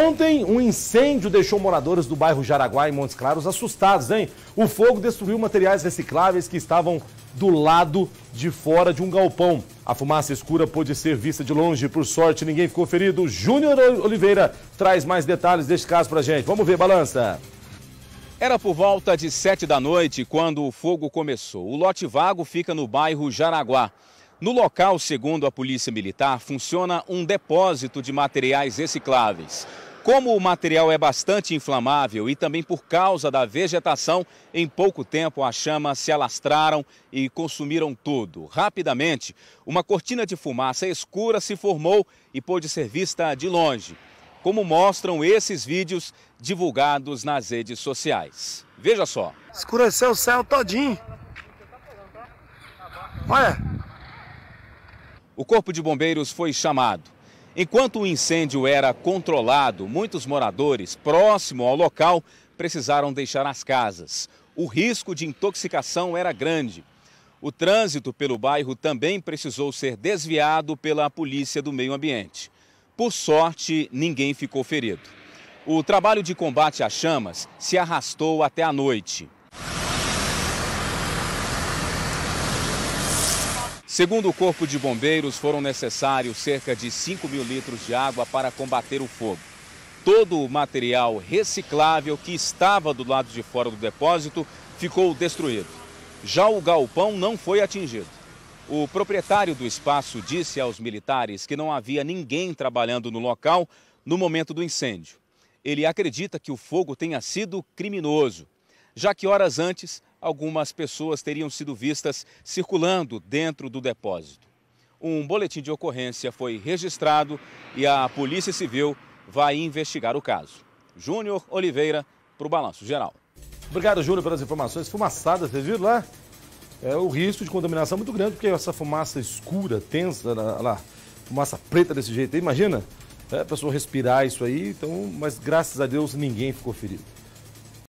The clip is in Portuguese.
Ontem, um incêndio deixou moradores do bairro Jaraguá, em Montes Claros, assustados, hein? O fogo destruiu materiais recicláveis que estavam do lado de fora de um galpão. A fumaça escura pôde ser vista de longe. Por sorte, ninguém ficou ferido. Júnior Oliveira traz mais detalhes deste caso pra gente. Vamos ver, balança. Era por volta de sete da noite quando o fogo começou. O lote vago fica no bairro Jaraguá. No local, segundo a Polícia Militar, funciona um depósito de materiais recicláveis. Como o material é bastante inflamável e também por causa da vegetação, em pouco tempo as chamas se alastraram e consumiram tudo. Rapidamente, uma cortina de fumaça escura se formou e pôde ser vista de longe, como mostram esses vídeos divulgados nas redes sociais. Veja só. Escureceu o céu todinho. Olha. O Corpo de Bombeiros foi chamado. Enquanto o incêndio era controlado, muitos moradores próximo ao local precisaram deixar as casas. O risco de intoxicação era grande. O trânsito pelo bairro também precisou ser desviado pela Polícia do Meio Ambiente. Por sorte, ninguém ficou ferido. O trabalho de combate às chamas se arrastou até a noite. Segundo o Corpo de Bombeiros, foram necessários cerca de 5 mil litros de água para combater o fogo. Todo o material reciclável que estava do lado de fora do depósito ficou destruído. Já o galpão não foi atingido. O proprietário do espaço disse aos militares que não havia ninguém trabalhando no local no momento do incêndio. Ele acredita que o fogo tenha sido criminoso, já que horas antes algumas pessoas teriam sido vistas circulando dentro do depósito. Um boletim de ocorrência foi registrado e a Polícia Civil vai investigar o caso. Júnior Oliveira, para o Balanço Geral. Obrigado, Júnior, pelas informações. Fumaçadas, vocês viram lá? É, o risco de contaminação é muito grande, porque essa fumaça escura, tensa, né, lá, lá fumaça preta desse jeito, imagina? É, a pessoa respirar isso aí, então, mas graças a Deus ninguém ficou ferido.